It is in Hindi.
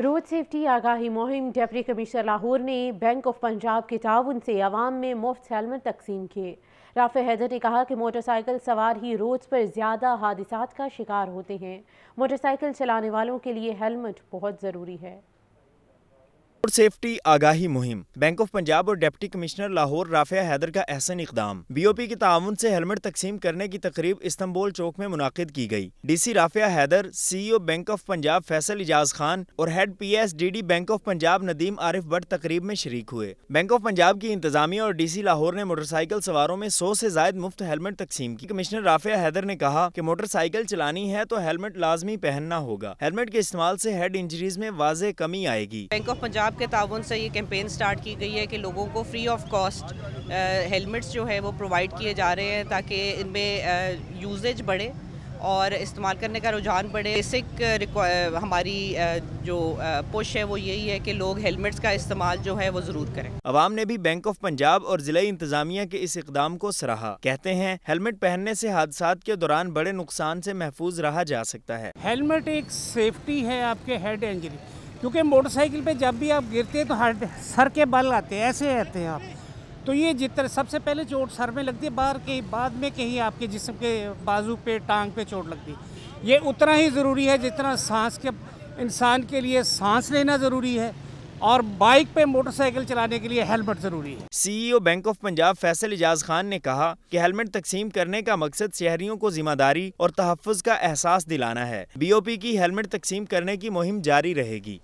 रोड सेफ्टी आगाही मुहिम डेप्टी कमिश्नर लाहौर ने बैंक ऑफ पंजाब के ताउन से आवाम में मुफ्त हेलमेट तकसीम किए राफे हैदर ने कहा कि मोटरसाइकिल सवार ही रोड्स पर ज़्यादा हादसा का शिकार होते हैं मोटरसाइकिल चलाने वालों के लिए हेलमेट बहुत ज़रूरी है रोड सेफ्टी आगाही मुहिम बैंक ऑफ पंजाब और डिप्टी कमिश्नर लाहौर राफिया हैदर का एहसन इकदाम बीओपी के ताउन से हेलमेट तकसीम करने की तकरीब इस्तंबोल चौक में मुनद की गई DC Rafia Haider CEO bank of Punjab Faisal Ijaz Khan और head PSDD bank of Punjab Nadeem Arif Bhatt तकरीब में शरीक हुए बैंक ऑफ पंजाब की इंतजामिया और डीसी लाहौर ने मोटरसाइकिल सवारों में सौ ऐसी जायद मुफ्त हेलमेट तकसीम की कमिश्नर राफिया हैदर ने कहा की मोटरसाइकिल चलानी है तो हेलमेट लाजमी पहनना होगा हेलमेट के इस्तेमाल ऐसी हेड इंजरीज में वाज कमी आएगी बैंक ऑफ पंजाब साहब के ताउन से ये कैंपेन स्टार्ट की गई है कि लोगों को फ्री ऑफ कॉस्ट हेलमेट्स जो है वो प्रोवाइड किए जा रहे हैं ताकि इनमें यूजेज बढ़े और इस्तेमाल करने का रुझान बढ़े बेसिक हमारी जो पुश है वो यही है कि लोग हेलमेट्स का इस्तेमाल जो है वो ज़रूर करें अवाम ने भी बैंक ऑफ पंजाब और ज़िला इंतजामिया के इस इकदाम को सराहा कहते हैं हेलमेट पहनने से हादसा के दौरान बड़े नुकसान से महफूज रहा जा सकता है हेलमेट एक सेफ्टी है आपके हेड इंजरी क्योंकि मोटरसाइकिल पे जब भी आप गिरते हैं तो हर सर के बल आते हैं ऐसे रहते हैं आप तो ये जितना सबसे पहले चोट सर में लगती है बाहर के बाद में कहीं आपके जिसम के बाजू पे टांग पे चोट लगती है ये उतना ही ज़रूरी है जितना सांस के इंसान के लिए सांस लेना ज़रूरी है और बाइक पे मोटरसाइकिल चलाने के लिए हेलमेट जरूरी है CEO bank of Punjab Faisal Ejaz Khan ने कहा कि हेलमेट तकसीम करने का मकसद शहरियों को जिम्मेदारी और तहफ़ का एहसास दिलाना है बीओपी की हेलमेट तकसीम करने की मुहिम जारी रहेगी